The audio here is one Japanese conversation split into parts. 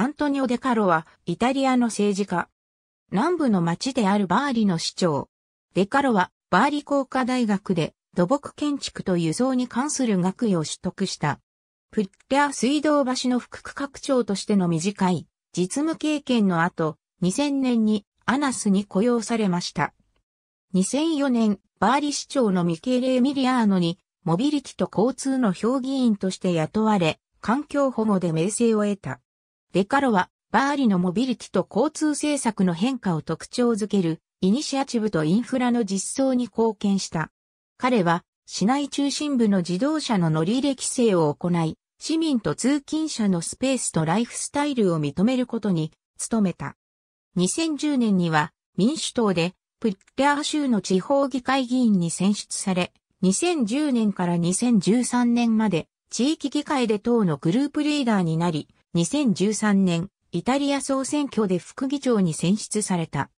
アントニオ・デカロはイタリアの政治家。南部の町であるバーリの市長。デカロはバーリ工科大学で土木建築と輸送に関する学位を取得した。プッレア水道橋の副区画長としての短い実務経験の後、2000年にアナスに雇用されました。2004年、バーリ市長のミケーレ・エミリアーノに、モビリティと交通の評議員として雇われ、環境保護で名声を得た。デカロは、バーリのモビリティと交通政策の変化を特徴づける、イニシアチブとインフラの実装に貢献した。彼は、市内中心部の自動車の乗り入れ規制を行い、市民と通勤者のスペースとライフスタイルを認めることに努めた。2010年には民主党でプッテア州の地方議会議員に選出され、2010年から2013年まで地域議会で党のグループリーダーになり、2013年、イタリア総選挙で副議長に選出された。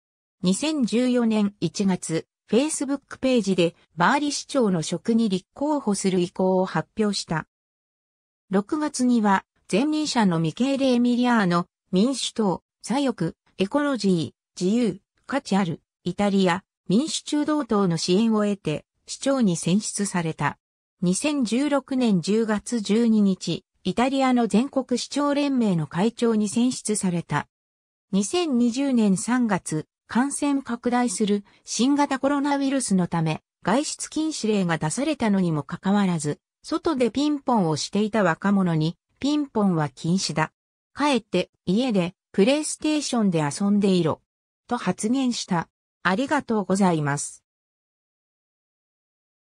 2014年1月、Facebook ページでバーリ市長の職に立候補する意向を発表した。6月には、前任者のミケーレ・エミリアーノ、民主党、左翼、エコロジー、自由、価値ある、イタリア、民主中道党の支援を得て、市長に選出された。2016年10月12日、イタリアの全国市長連盟の会長に選出された。2020年3月、感染拡大する新型コロナウイルスのため、外出禁止令が出されたのにもかかわらず、外でピンポンをしていた若者に、ピンポンは禁止だ。帰って家でプレイステーションで遊んでいろ。と発言した。ありがとうございます。